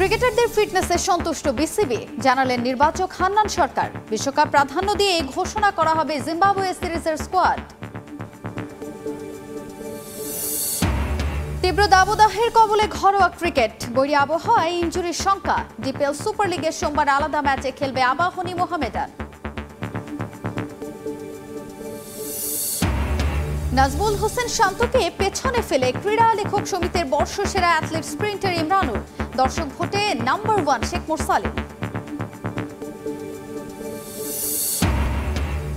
ক্রিকেটারদের ফিটনেসে সন্তুষ্ট বিসিবি জানালেন নির্বাচক হান্নান সরকার বিশ্বকাপ প্রাধান্য দিয়ে ঘোষণা করা হবে জিম্বাবুয়ে সিরিজের স্কোয়াড তীব্র দাবদাহের কবলে ঘরোয়া ক্রিকেট বৈরী আবহাওয়ায় ইঞ্জুরির সংখ্যা ডিপিএল সুপার লিগের সোমবার আলাদা ম্যাচে খেলবে আবাহনী মোহামেডান নাজমুল হোসেন শান্তকে পেছনে ফেলে ক্রীড়া লেখক সমিতির বর্ষসেরা অ্যাথলিট স্প্রিন্টার ইমরানুর দর্শক ভোটে নাম্বার ওয়ান শেখ মোরসালিম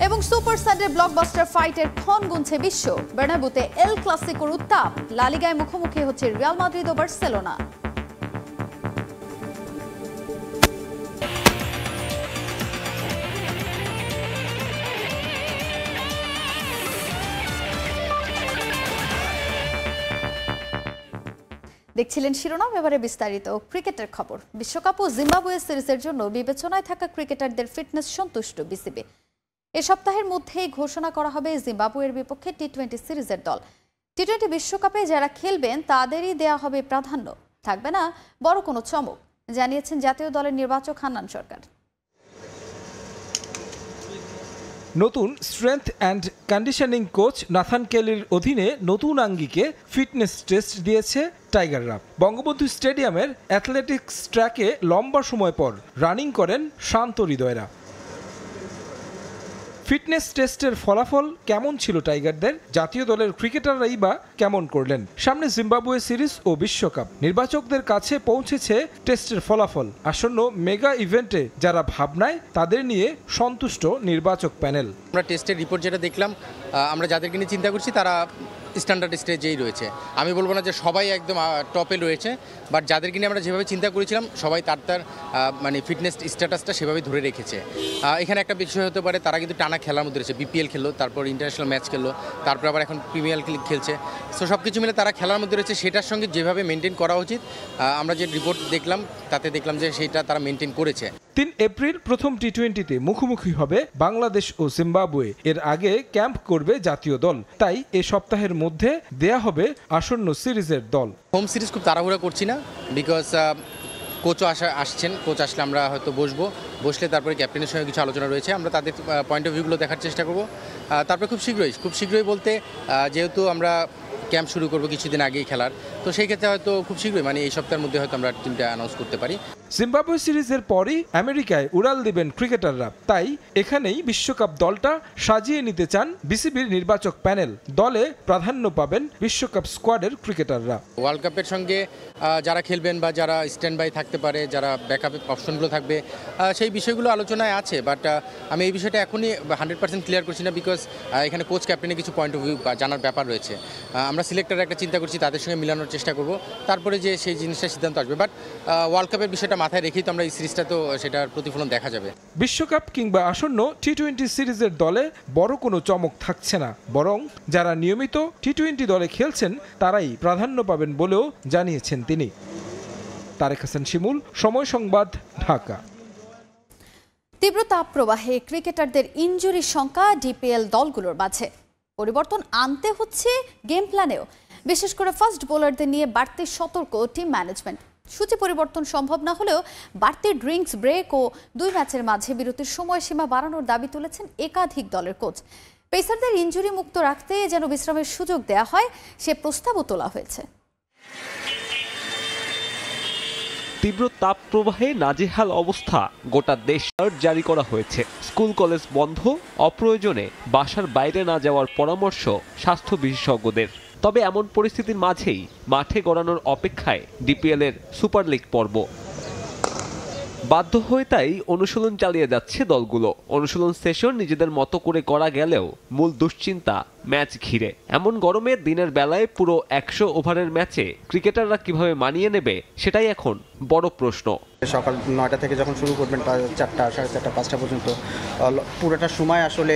এবং সুপার সানডে ব্লকবাস্টার ফাইটের ক্ষণ গুনছে বিশ্ব বেনাবুতে এল ক্লাসিকোর উত্তাপ লালিগায় মুখোমুখি হচ্ছে রিয়াল মাদ্রিদ ও বার্সেলোনা দেখছিলেন শিরোনাম এবারে বিস্তারিত ক্রিকেটের খবর বিশ্বকাপ ও জিম্বাবুয়ে সিরিজের জন্য বিবেচনায় থাকা ক্রিকেটারদের ফিটনেস সন্তুষ্ট বিসিবি এ সপ্তাহের মধ্যেই ঘোষণা করা হবে জিম্বাবুয়ের বিপক্ষে টি টোয়েন্টি সিরিজের দল টি টোয়েন্টি বিশ্বকাপে যারা খেলবেন তাদেরই দেয়া হবে প্রাধান্য থাকবে না বড় কোনো চমক জানিয়েছেন জাতীয় দলের নির্বাচক হান্নান সরকার নতুন strength and conditioning coach Nathan কেলির অধীনে নতুন আঙ্গিকে ফিটনেস টেস্ট দিয়েছে টাইগাররা বঙ্গবন্ধু স্টেডিয়ামের অ্যাথলেটিক্স ট্র্যাকে লম্বা সময় পর রানিং করেন শান্ত হৃদয়রা ফিটনেস টেস্টের ফলাফল কেমন ছিল টাইগারদের জাতীয় দলের ক্রিকেটাররাই বা কেমন করলেন সামনে জিম্বাবুয়ে সিরিজ ও বিশ্বকাপ নির্বাচকদের কাছে পৌঁছেছে টেস্টের ফলাফল আসন্ন মেগা ইভেন্টে যারা ভাবনায় তাদের নিয়ে সন্তুষ্ট নির্বাচক প্যানেল আমরা টেস্টের রিপোর্ট যেটা দেখলাম আমরা যাদেরকে নিয়ে চিন্তা করছি তারা স্ট্যান্ডার্ড স্টেজেই রয়েছে আমি বলবো না যে সবাই একদম টপে রয়েছে বাট যাদেরকে নিয়ে আমরা যেভাবে চিন্তা করেছিলাম সবাই তার তার মানে ফিটনেস স্ট্যাটাসটা সেভাবে ধরে রেখেছে এখানে একটা বিষয় হতে পারে তারা কিন্তু টানা খেলার মধ্যে রয়েছে বিপিএল খেললো তারপর ইন্টারন্যাশনাল ম্যাচ খেললো তারপর আবার এখন প্রিমিয়ার লিগ খেলছে সো সব কিছু মিলে তারা খেলার মধ্যে রয়েছে সেটার সঙ্গে যেভাবে মেনটেন করা উচিত আমরা যে রিপোর্ট দেখলাম তাতে দেখলাম যে সেটা তারা মেনটেন করেছে তিন এপ্রিল প্রথম টি টোয়েন্টিতে মুখোমুখি হবে বাংলাদেশ ও জিম্বাবুয়ে এর আগে ক্যাম্প করবে জাতীয় দল তাই এ সপ্তাহের মধ্যে দেয়া হবে আসন্ন সিরিজের দল হোম সিরিজ খুব তাড়াহুড়া করছি না বিকজ কোচও আসা আসছেন কোচ আসলে আমরা হয়তো বসবো বসলে তারপরে ক্যাপ্টেনের সঙ্গে কিছু আলোচনা রয়েছে আমরা তাদের পয়েন্ট অফ ভিউগুলো দেখার চেষ্টা করব তারপরে খুব শীঘ্রই খুব শীঘ্রই বলতে যেহেতু আমরা ক্যাম্প শুরু করবো কিছুদিন আগেই খেলার তো সেই ক্ষেত্রে হয়তো খুব শীঘ্রই মানে এই সপ্তাহের মধ্যে হয়তো আমরা টিমটা অ্যানাউন্স করতে পারি জিম্বাবুয়ে সিরিজের পরই আমেরিকায় উড়াল দিবেন ক্রিকেটাররা তাই এখানেই বিশ্বকাপ দলটা সাজিয়ে নিতে চান বিসিবির নির্বাচক প্যানেল দলে প্রাধান্য পাবেন বিশ্বকাপ স্কোয়াডের ক্রিকেটাররা ওয়ার্ল্ড কাপের সঙ্গে যারা খেলবেন বা যারা স্ট্যান্ড বাই থাকতে পারে যারা ব্যাকআপ অপশনগুলো থাকবে সেই বিষয়গুলো আলোচনায় আছে বাট আমি এই বিষয়টা এখনই হান্ড্রেড পার্সেন্ট ক্লিয়ার করছি না বিকজ এখানে কোচ ক্যাপ্টেনের কিছু পয়েন্ট অফ ভিউ জানার ব্যাপার রয়েছে আমরা সিলেক্টর একটা চিন্তা করছি তাদের সঙ্গে মিলানোর চেষ্টা করব তারপরে যে সেই জিনিসটা সিদ্ধান্ত আসবে বাট ওয়ার্ল্ড কাপের বিষয়টা মাথায় রেখেই তো আমরা এই সিরিজটা তো সেটার প্রতিফলন দেখা যাবে বিশ্বকাপ কিংবা আসন্ন টি টোয়েন্টি সিরিজের দলে বড় কোনো চমক থাকছে না বরং যারা নিয়মিত টি টোয়েন্টি দলে খেলছেন তারাই প্রাধান্য পাবেন বলেও জানিয়েছেন তিনি তারেক হাসান শিমুল সময় সংবাদ ঢাকা তীব্র প্রবাহে ক্রিকেটারদের ইঞ্জুরির শঙ্কা ডিপিএল দলগুলোর মাঝে পরিবর্তন আনতে হচ্ছে গেম প্ল্যানেও বিশেষ করে ফার্স্ট বোলারদের নিয়ে বাড়তি সতর্ক টিম ম্যানেজমেন্ট সূচি পরিবর্তন সম্ভব না হলেও বাড়তি ড্রিঙ্কস ব্রেক ও দুই ম্যাচের মাঝে বিরতির সময়সীমা বাড়ানোর দাবি তুলেছেন একাধিক দলের কোচ পেসারদের ইঞ্জুরি মুক্ত রাখতে যেন বিশ্রামের সুযোগ দেয়া হয় সে প্রস্তাবও তোলা হয়েছে তীব্র তাপ প্রবাহে নাজেহাল অবস্থা গোটা দেশ জারি করা হয়েছে স্কুল কলেজ বন্ধ অপ্রয়োজনে বাসার বাইরে না যাওয়ার পরামর্শ স্বাস্থ্য বিশেষজ্ঞদের তবে এমন পরিস্থিতির মাঝেই মাঠে গড়ানোর অপেক্ষায় ডিপিএলের সুপার লিগ পর্ব বাধ্য হয়ে তাই অনুশীলন চালিয়ে যাচ্ছে দলগুলো অনুশীলন সেশন নিজেদের মতো করে করা গেলেও মূল দুশ্চিন্তা ম্যাচ ঘিরে এমন গরমে দিনের বেলায় পুরো একশো ওভারের ম্যাচে ক্রিকেটাররা কিভাবে মানিয়ে নেবে সেটাই এখন বড় প্রশ্ন সকাল নয়টা থেকে যখন শুরু করবেন চারটা সাড়ে চারটা পাঁচটা পর্যন্ত পুরোটা সময় আসলে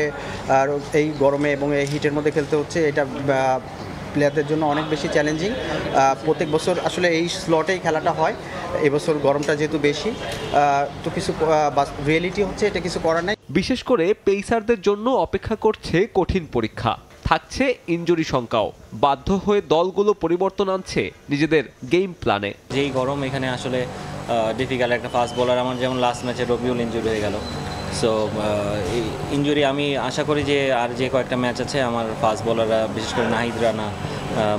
আর এই গরমে এবং এই হিটের মধ্যে খেলতে হচ্ছে এটা প্লেয়ারদের জন্য অনেক বেশি চ্যালেঞ্জিং প্রত্যেক বছর আসলে এই স্লটেই খেলাটা হয় এবছর গরমটা যেহেতু বেশি তো কিছু রিয়েলিটি হচ্ছে এটা কিছু করার নাই বিশেষ করে পেসারদের জন্য অপেক্ষা করছে কঠিন পরীক্ষা থাকছে ইঞ্জুরি সংখ্যাও বাধ্য হয়ে দলগুলো পরিবর্তন আনছে নিজেদের গেম প্ল্যানে যেই গরম এখানে আসলে ডিফিকাল্ট একটা ফাস্ট বোলার আমার যেমন লাস্ট ম্যাচে রবিউল ইঞ্জুরি হয়ে গেল সো ইঞ্জুরি আমি আশা করি যে আর যে কয়েকটা ম্যাচ আছে আমার ফাস্ট বলাররা বিশেষ করে নাহিদ রানা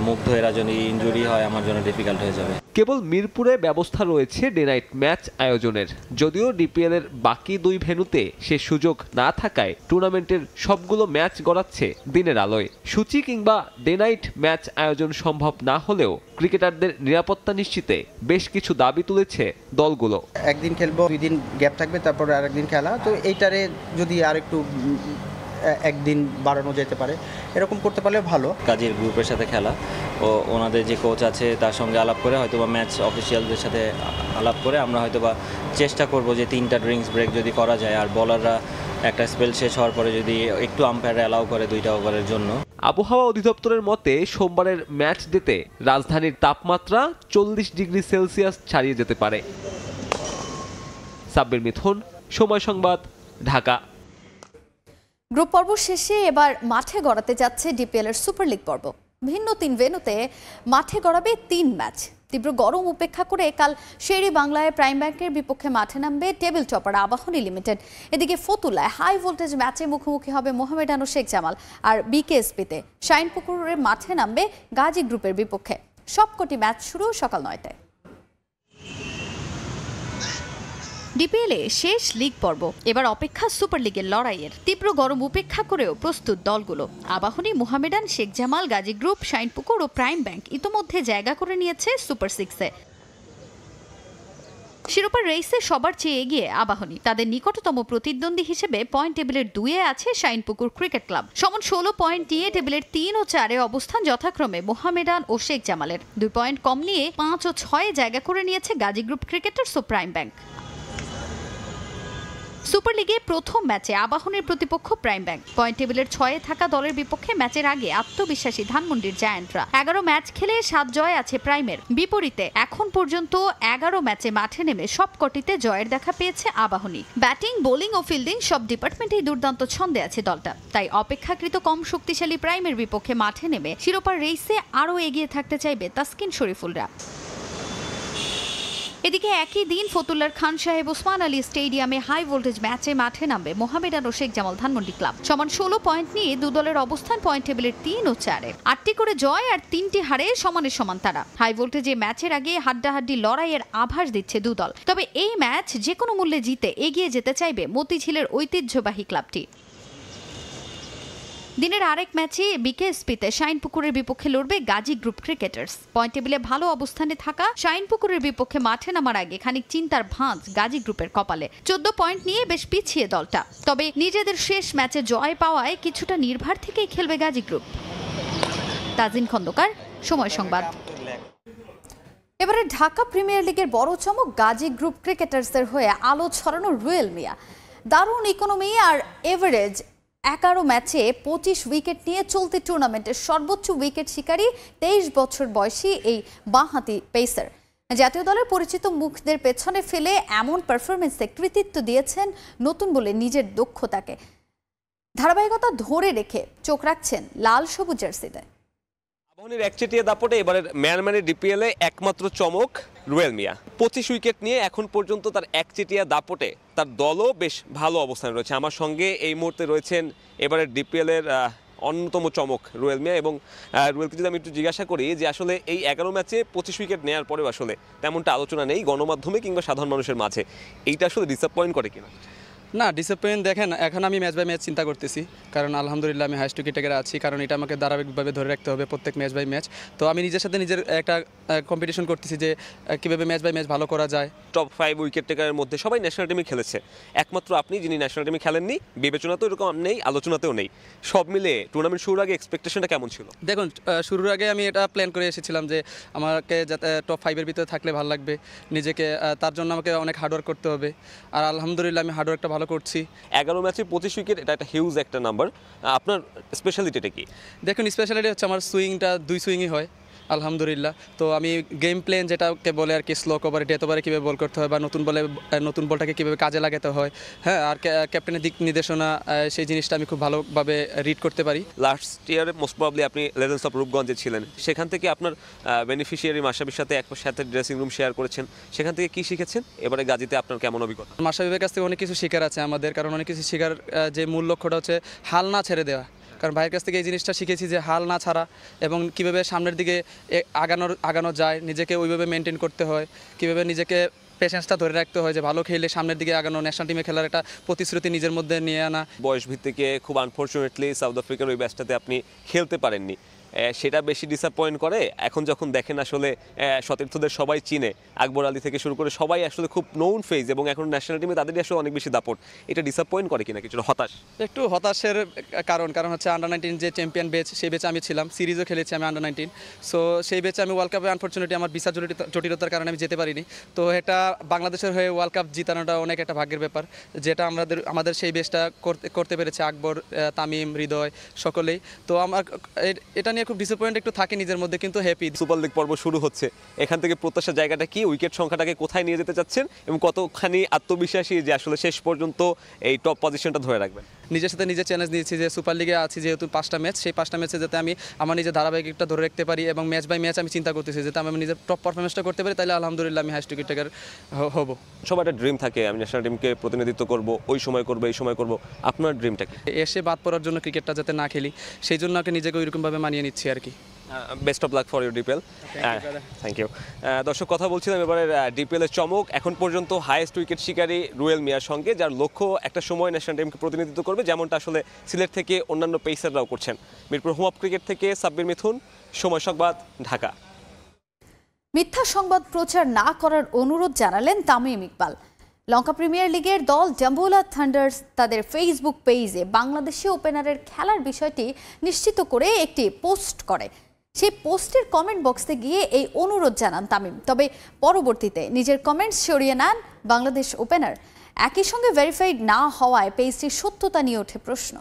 মুগ্ধ এরা যেন ইঞ্জুরি হয় আমার জন্য ডিফিকাল্ট হয়ে যাবে কেবল মিরপুরে ব্যবস্থা রয়েছে ডে নাইট ম্যাচ আয়োজনের যদিও ডিপিএল এর বাকি দুই ভেনুতে সে সুযোগ না থাকায় টুর্নামেন্টের সবগুলো ম্যাচ গড়াচ্ছে দিনের আলোয় সূচি কিংবা ডে নাইট ম্যাচ আয়োজন সম্ভব না হলেও ক্রিকেটারদের নিরাপত্তা নিশ্চিতে বেশ কিছু দাবি তুলেছে দলগুলো একদিন খেলবো দুই দিন গ্যাপ থাকবে তারপরে আরেকদিন খেলা তো এইটারে যদি আরেকটু একদিন বাড়ানো যেতে পারে এরকম করতে পারলে ভালো কাজের গ্রুপের সাথে খেলা ও ওনাদের যে কোচ আছে তার সঙ্গে আলাপ করে হয়তো বা ম্যাচ অফিসিয়ালদের সাথে আলাপ করে আমরা হয়তো বা চেষ্টা করব যে তিনটা ড্রিঙ্কস ব্রেক যদি করা যায় আর বলাররা একটা স্পেল শেষ হওয়ার পরে যদি একটু আম্পায়ার অ্যালাউ করে দুইটা ওভারের জন্য আবহাওয়া অধিদপ্তরের মতে সোমবারের ম্যাচ দিতে রাজধানীর তাপমাত্রা চল্লিশ ডিগ্রি সেলসিয়াস ছাড়িয়ে যেতে পারে সাব্বির মিথুন সময় সংবাদ ঢাকা গ্রুপ পর্ব শেষে এবার মাঠে গড়াতে যাচ্ছে ডিপিএল এর সুপার লিগ পর্ব ভিন্ন তিন ভেনুতে মাঠে গড়াবে তিন ম্যাচ তীব্র গরম উপেক্ষা করে কাল শেরি বাংলায় প্রাইম ব্যাংকের বিপক্ষে মাঠে নামবে টেবিল টপার আবাহনী লিমিটেড এদিকে ফতুলায় হাই ভোল্টেজ ম্যাচে মুখোমুখি হবে মোহামেডানো শেখ জামাল আর বিকেএসপিতে শাইনপুকুরের মাঠে নামবে গাজী গ্রুপের বিপক্ষে সবকটি ম্যাচ শুরু সকাল নয়টায় এ শেষ লিগ পর্ব এবার অপেক্ষা সুপার লিগের লড়াইয়ের তীব্র গরম উপেক্ষা করেও প্রস্তুত দলগুলো আবাহনী মোহামেডান শেখ জামাল গাজী গ্রুপ শাইনপুকুর ও প্রাইম ব্যাংক ইতোমধ্যে জায়গা করে নিয়েছে সুপার সিক্সে শিরোপার রেইসে সবার চেয়ে এগিয়ে আবাহনী তাদের নিকটতম প্রতিদ্বন্দ্বী হিসেবে পয়েন্ট টেবিলের দুয়ে আছে শাইনপুকুর ক্রিকেট ক্লাব সমন ষোলো পয়েন্ট নিয়ে টেবিলের তিন ও চারে অবস্থান যথাক্রমে মোহামেডান ও শেখ জামালের দুই পয়েন্ট কম নিয়ে পাঁচ ও ছয়ে জায়গা করে নিয়েছে গাজী গ্রুপ ক্রিকেটার্স ও প্রাইম ব্যাংক সুপার লিগে প্রথম ম্যাচে আবাহনের প্রতিপক্ষ প্রাইম ব্যাংক পয়েন্ট টেবিলের ছয়ে থাকা দলের বিপক্ষে ম্যাচের আগে আত্মবিশ্বাসী ধানমন্ডির জায়ান্টরা এগারো ম্যাচ খেলে সাত জয় আছে প্রাইমের বিপরীতে এখন পর্যন্ত এগারো ম্যাচে মাঠে নেমে সবকটিতে জয়ের দেখা পেয়েছে আবাহনী ব্যাটিং বোলিং ও ফিল্ডিং সব ডিপার্টমেন্টেই দুর্দান্ত ছন্দে আছে দলটা তাই অপেক্ষাকৃত কম শক্তিশালী প্রাইমের বিপক্ষে মাঠে নেমে শিরোপার রেইসে আরও এগিয়ে থাকতে চাইবে তাস্কিন শরীফুলরা এদিকে একই দিন ফতুল্লার খান সাহেব ওসমান আলী স্টেডিয়ামে হাই ভোল্টেজ ম্যাচে মাঠে নামবে মোহামেডান ও শেখ জামাল ধানমন্ডি ক্লাব সমান ষোলো পয়েন্ট নিয়ে দু দলের অবস্থান পয়েন্ট টেবিলের তিন ও চারে আটটি করে জয় আর তিনটি হারে সমানে সমান তারা হাই ভোল্টেজে ম্যাচের আগে হাড্ডাহাড্ডি লড়াইয়ের আভাস দিচ্ছে দু দল তবে এই ম্যাচ যে কোনো মূল্যে জিতে এগিয়ে যেতে চাইবে মতিঝিলের ঐতিহ্যবাহী ক্লাবটি দিনের আরেক ম্যাচে বিকেএসপিতে শাইনপুকুরের বিপক্ষে লড়বে গাজী গ্রুপ ক্রিকেটার্স পয়েন্ট টেবিলে ভালো অবস্থানে থাকা শাইনপুকুরের বিপক্ষে মাঠে নামার আগে খানিক চিন্তার ভাঁজ গাজী গ্রুপের কপালে চোদ্দ পয়েন্ট নিয়ে বেশ পিছিয়ে দলটা তবে নিজেদের শেষ ম্যাচে জয় পাওয়ায় কিছুটা নির্ভার থেকেই খেলবে গাজী গ্রুপ তাজিন খন্দকার সময় সংবাদ এবারে ঢাকা প্রিমিয়ার লিগের বড় চমক গাজী গ্রুপ ক্রিকেটার্সের হয়ে আলো ছড়ানো রুয়েল মিয়া দারুণ ইকোনমি আর এভারেজ এগারো ম্যাচে পঁচিশ উইকেট নিয়ে চলতি টুর্নামেন্টের সর্বোচ্চ উইকেট শিকারী তেইশ বছর বয়সী এই বাঁহাতি পেসার জাতীয় দলের পরিচিত মুখদের পেছনে ফেলে এমন পারফরমেন্সে কৃতিত্ব দিয়েছেন নতুন বলে নিজের দক্ষতাকে ধারাবাহিকতা ধরে রেখে চোখ রাখছেন লাল সবুজ জার্সিদায় আবাহনীর একচেটিয়া দাপটে এবারের ম্যানম্যানের ডিপিএলে একমাত্র চমক রুয়েল মিয়া পঁচিশ উইকেট নিয়ে এখন পর্যন্ত তার একচেটিয়া দাপটে তার দলও বেশ ভালো অবস্থানে রয়েছে আমার সঙ্গে এই মুহূর্তে রয়েছেন এবারের ডিপিএলের অন্যতম চমক রুয়েল মিয়া এবং রুয়েলকে যদি আমি একটু জিজ্ঞাসা করি যে আসলে এই এগারো ম্যাচে পঁচিশ উইকেট নেওয়ার পরেও আসলে তেমনটা আলোচনা নেই গণমাধ্যমে কিংবা সাধারণ মানুষের মাঝে এইটা আসলে ডিসঅ্যাপয়েন্ট করে কিনা না ডিসিপ্লিন দেখেন এখন আমি ম্যাচ বাই ম্যাচ চিন্তা করতেছি কারণ আলহামদুলিল্লাহ আমি হাইস্ট ক্রিকেটারে আছি কারণ এটা আমাকে ধারাবাহিকভাবে ধরে রাখতে হবে প্রত্যেক ম্যাচ বাই ম্যাচ তো আমি নিজের সাথে নিজের একটা কম্পিটিশন করতেছি যে কীভাবে ম্যাচ বাই ম্যাচ ভালো করা যায় টপ ফাইভ উইকেট টেকারের মধ্যে সবাই ন্যাশনাল টিমে খেলেছে একমাত্র আপনি যিনি ন্যাশনাল টিমে খেলেননি বিবেচনাতেও এরকম নেই আলোচনাতেও নেই সব মিলে টুর্নামেন্ট শুরুর আগে এক্সপেকটেশনটা কেমন ছিল দেখুন শুরুর আগে আমি এটা প্ল্যান করে এসেছিলাম যে আমাকে যাতে টপ ফাইভের ভিতরে থাকলে ভালো লাগবে নিজেকে তার জন্য আমাকে অনেক হার্ডওয়ার্ক করতে হবে আর আলহামদুলিল্লাহ আমি হার্ডওয়ার্কটা ভালো করছি এগারো ম্যাচে পঁচিশ উইকেট এটা একটা হিউজ একটা নাম্বার আপনার স্পেশালিটিটা কি দেখুন স্পেশালিটি হচ্ছে আমার সুইংটা দুই সুইংই হয় আলহামদুলিল্লাহ তো আমি গেম প্লেন যেটাকে বলে আর কি স্লো ওভারে ডেথ ওভারে কীভাবে বল করতে হয় বা নতুন বলে নতুন বলটাকে কীভাবে কাজে লাগাতে হয় হ্যাঁ আর ক্যাপ্টেনের দিক নির্দেশনা সেই জিনিসটা আমি খুব ভালোভাবে রিড করতে পারি লাস্ট ইয়ারে মোস্ট প্রবলি আপনি লেজেন্স অফ রূপগঞ্জে ছিলেন সেখান থেকে আপনার বেনিফিশিয়ারি মাসাবির সাথে এক সাথে ড্রেসিং রুম শেয়ার করেছেন সেখান থেকে কি শিখেছেন এবারে গাজিতে আপনার কেমন অভিজ্ঞতা মাসাবিবের কাছ থেকে অনেক কিছু শিখার আছে আমাদের কারণ অনেক কিছু শেখার যে মূল লক্ষ্যটা হচ্ছে হাল না ছেড়ে দেওয়া কারণ ভাইয়ের কাছ থেকে এই জিনিসটা শিখেছি যে হাল না ছাড়া এবং কিভাবে সামনের দিকে আগানোর আগানো যায় নিজেকে ওইভাবে মেনটেন করতে হয় কিভাবে নিজেকে পেশেন্সটা ধরে রাখতে হয় যে ভালো খেলে সামনের দিকে আগানো ন্যাশনাল টিমে খেলার একটা প্রতিশ্রুতি নিজের মধ্যে নিয়ে আনা বয়স ভিত্তিকে খুব আনফর্চুনেটলি সাউথ আফ্রিকার ওই ব্যাচটাতে আপনি খেলতে পারেননি সেটা বেশি ডিসঅ্যাপয়েন্ট করে এখন যখন দেখেন আসলে সতীর্থদের সবাই চিনে আকবর আলী থেকে শুরু করে সবাই আসলে খুব নোন ফেজ এবং এখন ন্যাশনাল টিমে তাদেরই আসলে অনেক বেশি দাপট এটা ডিসঅ্যাপয়েন্ট করে কিনা কিছুটা হতাশ একটু হতাশের কারণ কারণ হচ্ছে আন্ডার নাইনটিন যে চ্যাম্পিয়ন বেচ সেই বেচে আমি ছিলাম সিরিজও খেলেছি আমি আন্ডার নাইনটিন সো সেই বেচে আমি ওয়ার্ল্ড কাপে আনফর্চুনেটলি আমার বিচার জটিলতার কারণে আমি যেতে পারিনি তো এটা বাংলাদেশের হয়ে ওয়ার্ল্ড কাপ জিতানোটা অনেক একটা ভাগ্যের ব্যাপার যেটা আমাদের আমাদের সেই বেচটা করতে করতে পেরেছে আকবর তামিম হৃদয় সকলেই তো আমার এটা নিয়ে খুব ডিসঅ্যাপয়েন্ট একটু থাকে নিজের মধ্যে কিন্তু হ্যাপি সুপার লিগ পর্ব শুরু হচ্ছে এখান থেকে প্রত্যাশা জায়গাটা কি উইকেট সংখ্যাটাকে কোথায় নিয়ে যেতে চাচ্ছেন এবং কতখানি আত্মবিশ্বাসী যে আসলে শেষ পর্যন্ত এই টপ পজিশনটা ধরে রাখবেন নিজের সাথে নিজের চ্যালেঞ্জ নিয়েছি যে সুপার লিগে আছি যেহেতু পাঁচটা ম্যাচ সেই পাঁচটা ম্যাচে যাতে আমি আমার নিজের ধারাবাহিকটা ধরে রাখতে পারি এবং ম্যাচ বাই ম্যাচ আমি চিন্তা করতেছি যাতে আমি নিজের টপ পারফরমেন্সটা করতে পারি তাহলে আলহামদুলিল্লাহ আমি হ্যাশ টিকিট হব সবার একটা ড্রিম থাকে আমি ন্যাশনাল টিমকে প্রতিনিধিত্ব করব ওই সময় করব এই সময় করব আপনার ড্রিমটা এসে বাদ পড়ার জন্য ক্রিকেটটা যাতে না খেলি সেই জন্য আমাকে নিজেকে ওইরকমভাবে মানিয়ে নিচ্ছি আর কি best of luck for you DPL thank you দর্শক কথা বলছিলাম এবারে ডিপিএলের uh, চমক এখন পর্যন্ত হায়েস্ট উইকেট শিকারী রুয়েল মিয়ার সঙ্গে যার লক্ষ্য একটা সময় ন্যাশনাল টিমকে প্রতিনিধিত্ব করবে যেমনটা আসলে সিলেট থেকে অন্যান্য পেসাররাও করছেন মিরপুর হোম অফ ক্রিকেট থেকে সাব্বির মিথুন সময় সংবাদ ঢাকা মিথ্যা সংবাদ প্রচার না করার অনুরোধ জানালেন তামিম ইকবাল লঙ্কা প্রিমিয়ার লিগের দল জাম্বুলা থান্ডার্স তাদের ফেসবুক পেজে বাংলাদেশি ওপেনারের খেলার বিষয়টি নিশ্চিত করে একটি পোস্ট করে সেই পোস্টের কমেন্ট বক্সে গিয়ে এই অনুরোধ জানান তামিম তবে পরবর্তীতে নিজের কমেন্টস সরিয়ে নেন বাংলাদেশ ওপেনার একই সঙ্গে ভেরিফাইড না হওয়ায় পেজটির সত্যতা নিয়ে ওঠে প্রশ্ন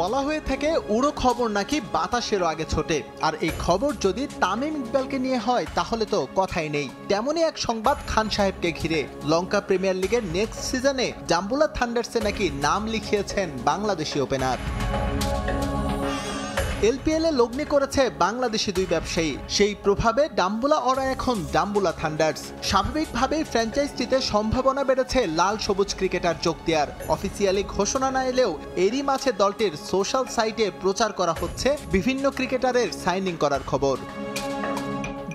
বলা হয়ে থাকে উড়ো খবর নাকি বাতাসেরও আগে ছোটে আর এই খবর যদি তামিম ইকবালকে নিয়ে হয় তাহলে তো কথাই নেই তেমনই এক সংবাদ খান সাহেবকে ঘিরে লঙ্কা প্রিমিয়ার লিগের নেক্সট সিজনে জাম্বুলা থান্ডার্সে নাকি নাম লিখিয়েছেন বাংলাদেশি ওপেনার এলপিএলে লগ্নি করেছে বাংলাদেশি দুই ব্যবসায়ী সেই প্রভাবে ডাম্বুলা ওরা এখন ডাম্বুলা থান্ডার্স স্বাভাবিকভাবেই ফ্র্যাঞ্চাইজটিতে সম্ভাবনা বেড়েছে লাল সবুজ ক্রিকেটার যোগ দেওয়ার অফিসিয়ালি ঘোষণা না এলেও এরই মাঝে দলটির সোশ্যাল সাইটে প্রচার করা হচ্ছে বিভিন্ন ক্রিকেটারের সাইনিং করার খবর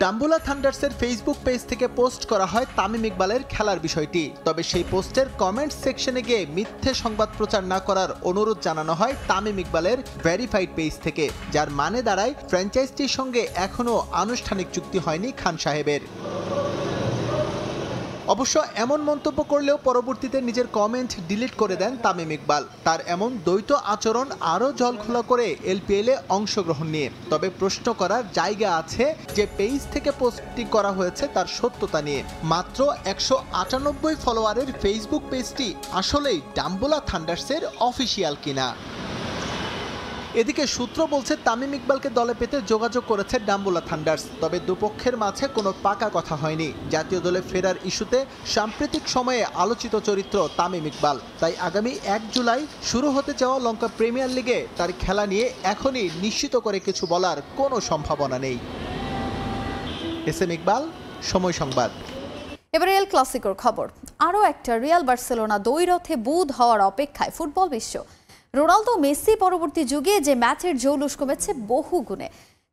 ডাম্বুলা থান্ডার্সের ফেসবুক পেজ থেকে পোস্ট করা হয় তামিম ইকবালের খেলার বিষয়টি তবে সেই পোস্টের কমেন্ট সেকশনে গিয়ে মিথ্যে সংবাদ প্রচার না করার অনুরোধ জানানো হয় তামিম ইকবালের ভেরিফাইড পেজ থেকে যার মানে দাঁড়ায় ফ্র্যাঞ্চাইজটির সঙ্গে এখনও আনুষ্ঠানিক চুক্তি হয়নি খান সাহেবের অবশ্য এমন মন্তব্য করলেও পরবর্তীতে নিজের কমেন্ট ডিলিট করে দেন তামিম ইকবাল তার এমন দ্বৈত আচরণ আরও জলখোলা করে এলপিএলে অংশগ্রহণ নিয়ে তবে প্রশ্ন করার জায়গা আছে যে পেজ থেকে পোস্টটি করা হয়েছে তার সত্যতা নিয়ে মাত্র একশো আটানব্বই ফলোয়ারের ফেসবুক পেজটি আসলেই ডাম্বোলা থান্ডার্সের অফিসিয়াল কিনা এদিকে সূত্র বলছে তামিম ইকবালকে দলে পেতে যোগাযোগ করেছে ডাম্বুলা থান্ডার্স তবে দুপক্ষের মাঝে কোনো পাকা কথা হয়নি জাতীয় দলে ফেরার ইস্যুতে সাম্প্রতিক সময়ে আলোচিত চরিত্র তামিম ইকবাল তাই আগামী এক জুলাই শুরু হতে যাওয়া লঙ্কা প্রিমিয়ার লিগে তার খেলা নিয়ে এখনই নিশ্চিত করে কিছু বলার কোনো সম্ভাবনা নেই এস এম ইকবাল সময় সংবাদ এবার এল ক্লাসিকোর খবর আরও একটা রিয়াল বার্সেলোনা দৈরথে বুধ হওয়ার অপেক্ষায় ফুটবল বিশ্ব রোনালদো মেসি পরবর্তী যুগে যে ম্যাচের জৌলুস কমেছে বহু গুণে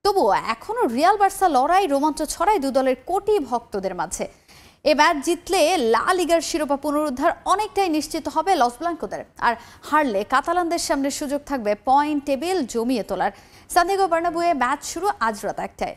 তবু এখনও রিয়াল বার্সা লড়াই রোমাঞ্চ ছড়ায় দুদলের কোটি ভক্তদের মাঝে এ ম্যাচ জিতলে লা লিগার শিরোপা পুনরুদ্ধার অনেকটাই নিশ্চিত হবে লস ব্লাঙ্কোদের আর হারলে কাতালানদের সামনে সুযোগ থাকবে পয়েন্ট টেবিল জমিয়ে তোলার সান্দিগো বার্নাবুয়ে ম্যাচ শুরু আজ রাত একটায়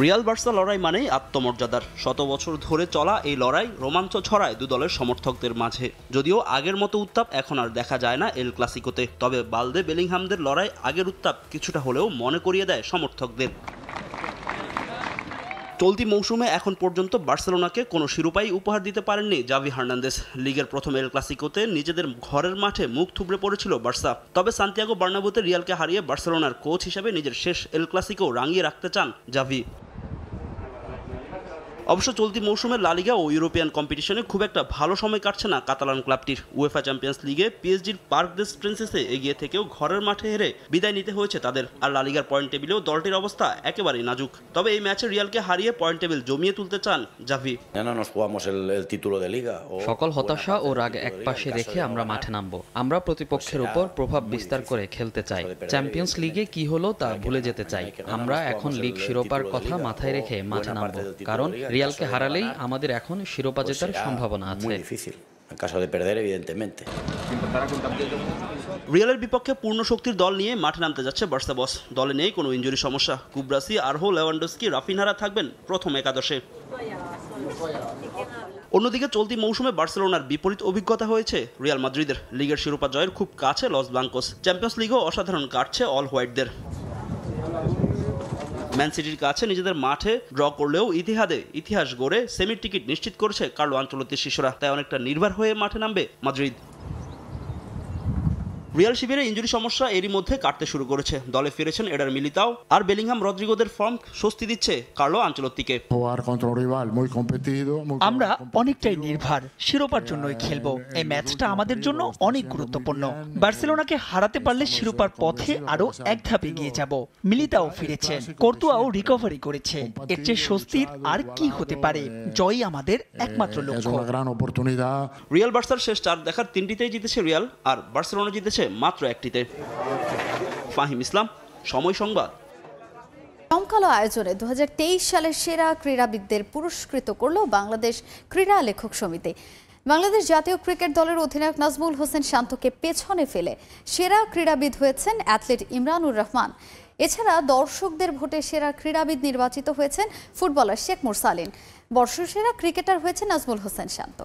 রিয়াল বার্সা লড়াই মানেই আত্মমর্যাদার শত বছর ধরে চলা এই লড়াই রোমাঞ্চ ছড়ায় দু দলের সমর্থকদের মাঝে যদিও আগের মতো উত্তাপ এখন আর দেখা যায় না এল ক্লাসিকোতে তবে বালদে বেলিংহামদের লড়াই আগের উত্তাপ কিছুটা হলেও মনে করিয়ে দেয় সমর্থকদের চলতি মৌসুমে এখন পর্যন্ত বার্সেলোনাকে কোনো শিরোপাই উপহার দিতে পারেননি জাভি হার্নান্দেস লিগের প্রথম এল ক্লাসিকোতে নিজেদের ঘরের মাঠে মুখ থুবড়ে পড়েছিল বার্সা তবে সান্তিয়াগো বার্নাবুতে রিয়ালকে হারিয়ে বার্সেলোনার কোচ হিসেবে নিজের শেষ এল ক্লাসিকো রাঙিয়ে রাখতে চান জাভি অবশ্য চলতি মৌসুমে লালিগা ও ইউরোপিয়ান কম্পিটিশনে খুব একটা ভালো সময় কাটছে না কাতালান ক্লাবটির উয়েফা চ্যাম্পিয়ন্স লিগে পিএসজির পার্ক দেশ প্রিন্সেসে এগিয়ে থেকেও ঘরের মাঠে হেরে বিদায় নিতে হয়েছে তাদের আর লালিগার পয়েন্ট টেবিলেও দলটির অবস্থা একেবারেই নাজুক তবে এই ম্যাচে রিয়ালকে হারিয়ে পয়েন্ট টেবিল জমিয়ে তুলতে চান জাভি সকল হতাশা ও রাগ এক পাশে রেখে আমরা মাঠে নামব আমরা প্রতিপক্ষের উপর প্রভাব বিস্তার করে খেলতে চাই চ্যাম্পিয়ন্স লিগে কি হলো তা ভুলে যেতে চাই আমরা এখন লিগ শিরোপার কথা মাথায় রেখে মাঠে নামব কারণ রিয়ালকে হারালেই আমাদের এখন শিরোপা জেতার সম্ভাবনা আছে রিয়ালের বিপক্ষে পূর্ণ শক্তির দল নিয়ে মাঠে নামতে যাচ্ছে বার্সা বস দলে নেই কোনো ইঞ্জুরি সমস্যা কুবরাসি আরহো রাফিন রাফিনহারা থাকবেন প্রথম একাদশে অন্যদিকে চলতি মৌসুমে বার্সেলোনার বিপরীত অভিজ্ঞতা হয়েছে রিয়াল মাদ্রিদের লিগের শিরোপা জয়ের খুব কাছে লস ব্লাঙ্কোস চ্যাম্পিয়ন্স লিগও অসাধারণ কাটছে অল হোয়াইটদের ম্যান সিটির কাছে নিজেদের মাঠে ড্র করলেও ইতিহাদে ইতিহাস গড়ে সেমির টিকিট নিশ্চিত করেছে কার্লো আঞ্চলতির শিশুরা তাই অনেকটা নির্ভর হয়ে মাঠে নামবে মাদ্রিদ রিয়াল শিবিরের ইঞ্জুরি সমস্যা এরই মধ্যে কাটতে শুরু করেছে দলে ফিরেছেন এডার মিলিতাও আর বেলিংহাম রদ্রিগোদের ফর্ম স্বস্তি দিচ্ছে কার্লো আঞ্চলত্তিকে আমরা অনেকটাই নির্ভর শিরোপার জন্যই খেলব এই ম্যাচটা আমাদের জন্য অনেক গুরুত্বপূর্ণ বার্সেলোনাকে হারাতে পারলে শিরোপার পথে আরো এক ধাপ এগিয়ে যাব মিলিতাও ফিরেছে কর্তুয়াও রিকভারি করেছে এর চেয়ে স্বস্তির আর কি হতে পারে জয়ই আমাদের একমাত্র লক্ষ্য রিয়াল বার্সার শেষ চার দেখার তিনটিতেই জিতেছে রিয়াল আর বার্সেলোনা জিতেছে হচ্ছে মাত্র একটিতে ফাহিম ইসলাম সময় সংবাদ জমকালো আয়োজনে দু সালের সেরা ক্রীড়াবিদদের পুরস্কৃত করল বাংলাদেশ ক্রীড়া লেখক সমিতি বাংলাদেশ জাতীয় ক্রিকেট দলের অধিনায়ক নাজমুল হোসেন শান্তকে পেছনে ফেলে সেরা ক্রীড়াবিদ হয়েছেন অ্যাথলেট ইমরানুর রহমান এছাড়া দর্শকদের ভোটে সেরা ক্রীড়াবিদ নির্বাচিত হয়েছেন ফুটবলার শেখ মুরসালিন বর্ষসেরা ক্রিকেটার হয়েছে নাজমুল হোসেন শান্ত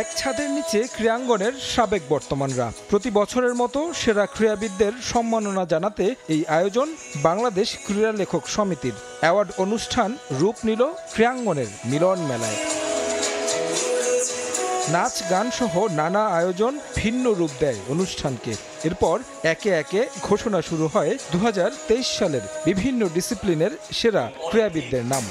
এক ছাদের নিচে ক্রীড়াঙ্গনের সাবেক বর্তমানরা প্রতি বছরের মতো সেরা ক্রীড়াবিদদের সম্মাননা জানাতে এই আয়োজন বাংলাদেশ ক্রীড়া লেখক সমিতির অ্যাওয়ার্ড অনুষ্ঠান রূপ নিল ক্রীড়াঙ্গনের মিলন মেলায় নাচ গান সহ নানা আয়োজন ভিন্ন রূপ দেয় অনুষ্ঠানকে এরপর একে একে ঘোষণা শুরু হয় দু সালের বিভিন্ন ডিসিপ্লিনের সেরা ক্রীড়াবিদদের নাম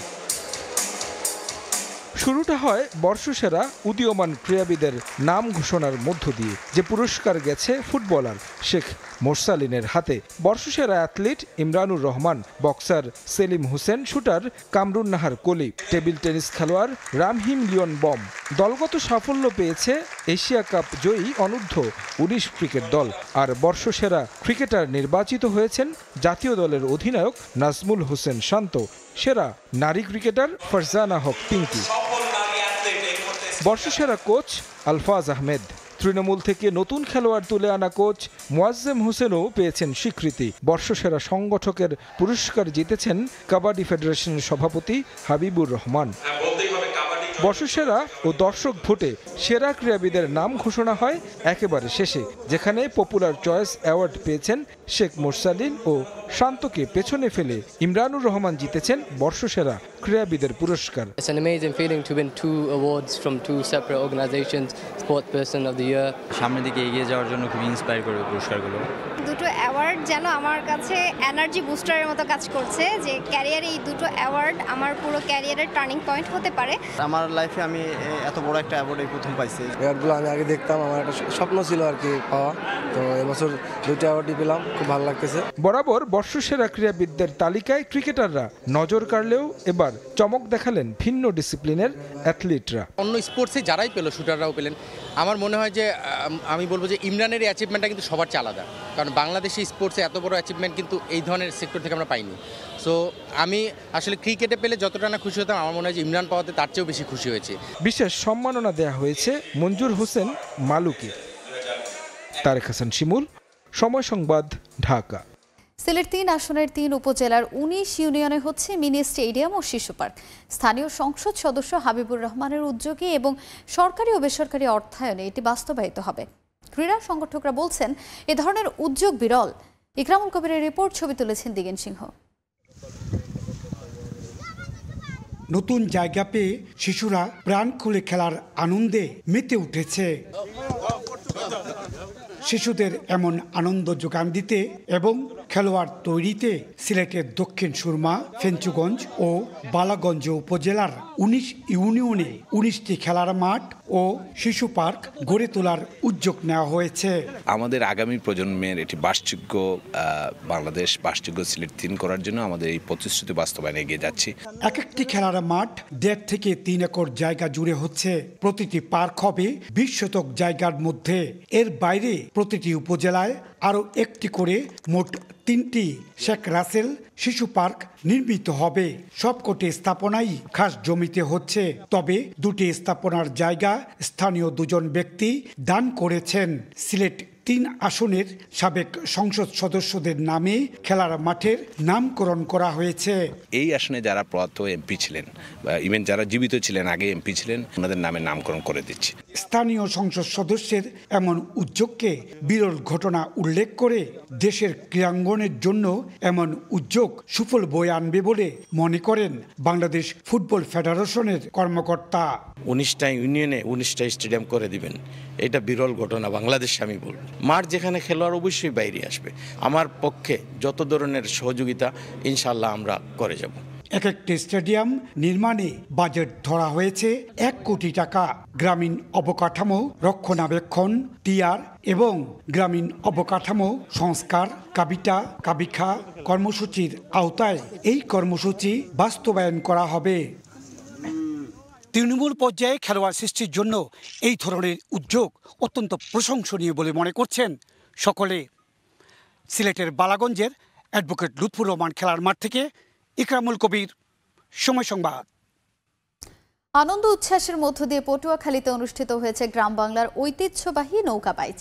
শুরুটা হয় বর্ষসেরা উদীয়মান ক্রীড়াবিদের নাম ঘোষণার মধ্য দিয়ে যে পুরস্কার গেছে ফুটবলার শেখ মোরসালিনের হাতে বর্ষসেরা athlete Imranur Rahman boxer Selim Hossain shooter Kamrun Nahar Koli table tennis খেলোয়াড় রামহিম লিওন বম দলগত সাফল্য পেয়েছে এশিয়া কাপ জয়ী অনূর্ধ্ব উনিশ ক্রিকেট দল আর বর্ষসেরা ক্রিকেটার নির্বাচিত হয়েছেন জাতীয় দলের অধিনায়ক নাজমুল হোসেন শান্ত সেরা নারী ক্রিকেটার ফারজানা হক পিঙ্কি বর্ষসেরা কোচ আলফাজ আহমেদ তৃণমূল থেকে নতুন খেলোয়াড় তুলে আনা কোচ মোয়াজ্জেম হোসেনও পেয়েছেন স্বীকৃতি বর্ষসেরা সংগঠকের পুরস্কার জিতেছেন কাবাডি ফেডারেশনের সভাপতি হাবিবুর রহমান বর্ষসেরা ও দর্শক ভোটে সেরা ক্রীড়াবিদের নাম ঘোষণা হয় একেবারে শেষে যেখানে পপুলার চয়েস অ্যাওয়ার্ড পেয়েছেন শেখ মোরসালিন ও শান্তকে পেছনে ফেলে ইমরানুর রহমান জিতেছেন বর্ষসেরা ক্রীড়াবিদের পুরস্কার It's an amazing feeling to win two awards from two separate organizations, Sports Person of the Year. সামনের দিকে এগিয়ে যাওয়ার জন্য খুব ইন্সপায়ার করবে পুরস্কারগুলো দুটো অ্যাওয়ার্ড যেন আমার কাছে এনার্জি বুস্টারের মতো কাজ করছে যে ক্যারিয়ারে এই দুটো অ্যাওয়ার্ড আমার পুরো ক্যারিয়ারের টার্নিং পয়েন্ট হতে পারে আমার লাইফে আমি এত বড় একটা অ্যাওয়ার্ড এই প্রথম পাইছি অ্যাওয়ার্ডগুলো আমি আগে দেখতাম আমার একটা স্বপ্ন ছিল আর কি পাওয়া তো এবছর দুটো অ্যাওয়ার্ডই পেলাম খুব ভালো লাগতেছে বরাবর বর্ষসেরা ক্রীড়াবিদদের তালিকায় ক্রিকেটাররা নজর কাড়লেও এবার চমক দেখালেন ভিন্ন ডিসিপ্লিনের অ্যাথলিটরা অন্য স্পোর্টসে যারাই পেল শুটাররাও পেলেন আমার মনে হয় যে আমি বলবো যে ইমরানের অ্যাচিভমেন্টটা কিন্তু সবার চেয়ে আলাদা কারণ বাংলাদেশে স্পোর্টসে এত বড় অ্যাচিভমেন্ট কিন্তু এই ধরনের সেক্টর থেকে আমরা পাইনি সো আমি আসলে ক্রিকেটে পেলে যতটা না খুশি হতাম আমার মনে হয় যে ইমরান পাওয়াতে তার চেয়েও বেশি খুশি হয়েছে বিশেষ সম্মাননা দেয়া হয়েছে মঞ্জুর হোসেন মালুকে তারেক হাসান শিমুল সময় সংবাদ ঢাকা সিলেট তিন আসনের তিন উপজেলার উনিশ ইউনিয়নে হচ্ছে মিনি স্টেডিয়াম ও শিশু পার্ক স্থানীয় সংসদ সদস্য হাবিবুর রহমানের উদ্যোগে এবং সরকারি ও বেসরকারি অর্থায়নে এটি বাস্তবায়িত হবে ক্রীড়া সংগঠকরা বলছেন এ ধরনের উদ্যোগ বিরল ইকরামুল কবিরের রিপোর্ট ছবি তুলেছেন দিগেন সিংহ নতুন জায়গা পেয়ে শিশুরা প্রাণ খুলে খেলার আনন্দে মেতে উঠেছে শিশুদের এমন আনন্দ যোগান দিতে এবং খেলোয়াড় তৈরিতে সিলেটের দক্ষিণ সুরমা ফেঞ্চুগঞ্জ ও বালাগঞ্জ উপজেলার উনিশ ইউনিয়নে উনিশটি খেলার মাঠ ও শিশু পার্ক গড়ে তোলার উদ্যোগ নেওয়া হয়েছে আমাদের আগামী প্রজন্মের এটি বাসযোগ্য বাংলাদেশ বাসযোগ্য সিলেট দিন করার জন্য আমাদের এই প্রতিশ্রুতি বাস্তবায়নে এগিয়ে যাচ্ছি এক একটি খেলার মাঠ দেড় থেকে তিন একর জায়গা জুড়ে হচ্ছে প্রতিটি পার্ক হবে বিশ শতক জায়গার মধ্যে এর বাইরে প্রতিটি উপজেলায় আরও একটি করে মোট তিনটি শেখ রাসেল শিশু পার্ক নির্মিত হবে সবকটি স্থাপনাই খাস জমিতে হচ্ছে তবে দুটি স্থাপনার জায়গা স্থানীয় দুজন ব্যক্তি দান করেছেন সিলেট তিন আসনের সাবেক সংসদ সদস্যদের নামে খেলার মাঠের নামকরণ করা হয়েছে এই আসনে যারা প্রয়াত এমপি ছিলেন ইভেন যারা জীবিত ছিলেন আগে এমপি ছিলেন ওনাদের নামে নামকরণ করে দিচ্ছে স্থানীয় সংসদ সদস্যের এমন উদ্যোগকে বিরল ঘটনা উল্লেখ করে দেশের ক্রীড়াঙ্গনের জন্য এমন উদ্যোগ সুফল বয়ে আনবে বলে মনে করেন বাংলাদেশ ফুটবল ফেডারেশনের কর্মকর্তা উনিশটা ইউনিয়নে উনিশটা স্টেডিয়াম করে দিবেন এটা বিরল ঘটনা বাংলাদেশে আমি বলব মাঠ যেখানে খেলোয়াড় অবশ্যই বাইরে আসবে আমার পক্ষে যত ধরনের সহযোগিতা ইনশাল্লাহ আমরা করে যাব এক একটি স্টেডিয়াম নির্মাণে বাজেট ধরা হয়েছে এক কোটি টাকা গ্রামীণ অবকাঠামো রক্ষণাবেক্ষণ টিয়ার এবং গ্রামীণ অবকাঠামো সংস্কার কাবিটা কাবিখা কর্মসূচির আওতায় এই কর্মসূচি বাস্তবায়ন করা হবে তৃণমূল পর্যায়ে খেলোয়াড় সৃষ্টির জন্য এই ধরনের উদ্যোগ অত্যন্ত প্রশংসনীয় বলে মনে করছেন সকলে সিলেটের বালাগঞ্জের অ্যাডভোকেট লুৎফুর রহমান খেলার মাঠ থেকে ইকরামুল কবির সময় সংবাদ আনন্দ উচ্ছ্বাসের মধ্য দিয়ে পটুয়াখালীতে অনুষ্ঠিত হয়েছে গ্রাম বাংলার ঐতিহ্যবাহী নৌকা বাইচ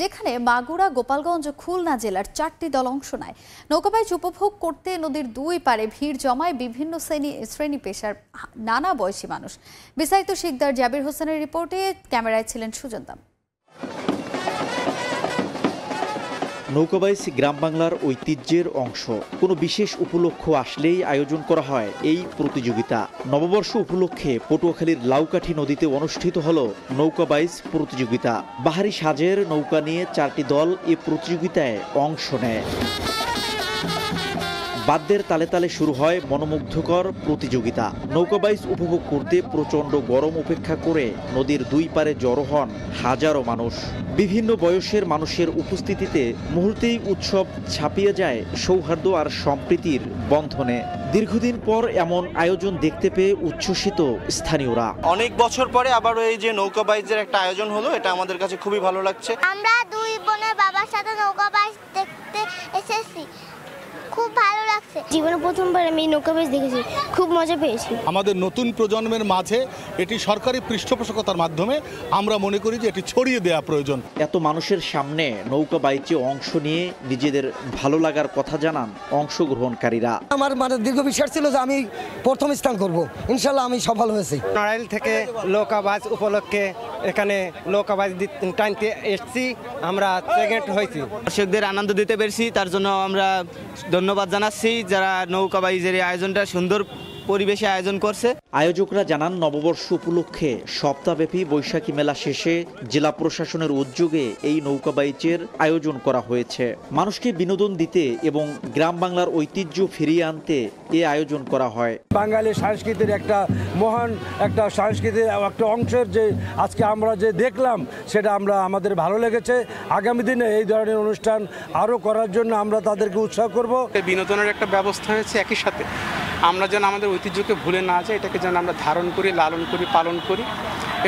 যেখানে মাগুরা গোপালগঞ্জ খুলনা জেলার চারটি দল অংশ নেয় নৌকা বাইচ উপভোগ করতে নদীর দুই পারে ভিড় জমায় বিভিন্ন শ্রেণী শ্রেণী পেশার নানা বয়সী মানুষ বিস্তারিত শিকদার জাবির হোসেনের রিপোর্টে ক্যামেরায় ছিলেন দাম নৌকাবাইস গ্রাম বাংলার ঐতিহ্যের অংশ কোনো বিশেষ উপলক্ষ আসলেই আয়োজন করা হয় এই প্রতিযোগিতা নববর্ষ উপলক্ষে পটুয়াখালীর লাউকাঠি নদীতে অনুষ্ঠিত হল নৌকাবাইস প্রতিযোগিতা বাহারি সাজের নৌকা নিয়ে চারটি দল এ প্রতিযোগিতায় অংশ নেয় বাদ্যের তালে তালে শুরু হয় মনোমুগ্ধকর প্রতিযোগিতা নৌকাবাইজ উপভোগ করতে প্রচণ্ড গরম উপেক্ষা করে নদীর দুই পারে জড়ো হন হাজারো মানুষ বিভিন্ন বয়সের মানুষের উপস্থিতিতে মুহূর্তেই উৎসব ছাপিয়ে যায় সৌহার্দ্য আর সম্প্রীতির বন্ধনে দীর্ঘদিন পর এমন আয়োজন দেখতে পেয়ে উচ্ছ্বসিত স্থানীয়রা অনেক বছর পরে আবার এই যে নৌকাবাইজের একটা আয়োজন হলো এটা আমাদের কাছে খুবই ভালো লাগছে আমরা দুই বোনের বাবার সাথে নৌকাবাইজ দেখতে এসেছি খুব ভালো লাগছে জীবনে প্রথমবার আমি নৌকা বেশ দেখেছি খুব মজা পেয়েছি আমাদের নতুন প্রজন্মের মাঝে এটি সরকারি পৃষ্ঠপোষকতার মাধ্যমে আমরা মনে করি যে এটি ছড়িয়ে দেওয়া প্রয়োজন এত মানুষের সামনে নৌকা বাইচে অংশ নিয়ে নিজেদের ভালো লাগার কথা জানান অংশগ্রহণকারীরা আমার মানে দীর্ঘ বিশ্বাস ছিল যে আমি প্রথম স্থান করব ইনশাল্লাহ আমি সফল হয়েছি নড়াইল থেকে নৌকাবাজ উপলক্ষে এখানে নৌকাবাজ টানতে এসছি আমরা সেকেন্ড হয়েছি দর্শকদের আনন্দ দিতে পেরেছি তার জন্য আমরা ধন্যবাদ জানাচ্ছি যারা বাইজের এই আয়োজনটা সুন্দর পরিবেশে আয়োজন করছে আয়োজকরা জানান নববর্ষ উপলক্ষে সপ্তাহব্যাপী বৈশাখী মেলা শেষে জেলা প্রশাসনের উদ্যোগে এই নৌকা বাইচের আয়োজন করা হয়েছে মানুষকে বিনোদন দিতে এবং গ্রাম বাংলার ঐতিহ্য ফিরিয়ে আনতে এ আয়োজন করা হয় বাঙালি সংস্কৃতির একটা মহান একটা সংস্কৃতির একটা অংশের যে আজকে আমরা যে দেখলাম সেটা আমরা আমাদের ভালো লেগেছে আগামী দিনে এই ধরনের অনুষ্ঠান আরও করার জন্য আমরা তাদেরকে উৎসাহ করব বিনোদনের একটা ব্যবস্থা হয়েছে একই সাথে আমরা যেন আমাদের ঐতিহ্যকে ভুলে না যাই এটাকে যেন আমরা ধারণ করি লালন করি পালন করি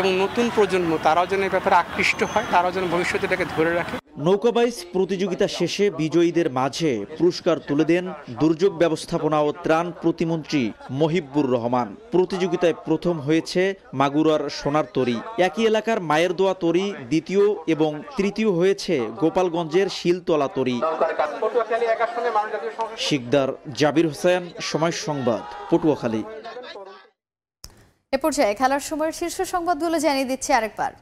এবং নতুন প্রজন্ম তারাও যেন এই ব্যাপারে আকৃষ্ট হয় তারাও যেন ভবিষ্যতে এটাকে ধরে রাখে নৌকাবাইজ প্রতিযোগিতা শেষে বিজয়ীদের মাঝে পুরস্কার তুলে দেন দুর্যোগ ব্যবস্থাপনা ও ত্রাণ প্রতিমন্ত্রী মহিব্বুর রহমান প্রতিযোগিতায় প্রথম হয়েছে মাগুরার সোনার তরি একই এলাকার মায়ের দোয়া তরি দ্বিতীয় এবং তৃতীয় হয়েছে গোপালগঞ্জের শিলতলা তরি শিকদার জাবির হোসেন সময় সংবাদ পটুয়াখালী এ পর্যায়ে খেলার সময়ের শীর্ষ সংবাদগুলো জানিয়ে দিচ্ছে আরেকবার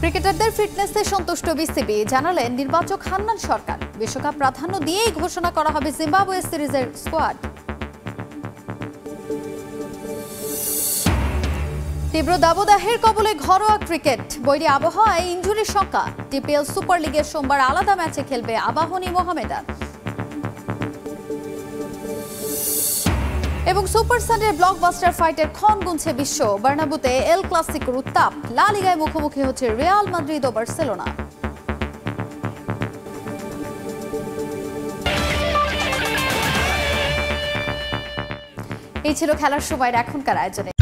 ক্রিকেটারদের ফিটনেসে সন্তুষ্ট বিসিবি জানালেন নির্বাচক হান্নান সরকার বিশ্বকাপ প্রাধান্য দিয়েই ঘোষণা করা হবে জিম্বাবুয়ে সিরিজের স্কোয়াড তীব্র দাবদাহের কবলে ঘরোয়া ক্রিকেট বৈরী আবহাওয়ায় ইঞ্জুরির শঙ্কা টিপিএল সুপার লিগের সোমবার আলাদা ম্যাচে খেলবে আবাহনী মোহামেদান এবং সুপার সানের ব্লকবাস্টার ফাইটের ক্ষণ গুনছে বিশ্ব বার্নাবুতে এল ক্লাসিক উত্তাপ লা লিগায় মুখোমুখি হচ্ছে রিয়াল মাদ্রিদ ও বার্সেলোনা এই ছিল খেলার সময়ের এখনকার আয়োজনে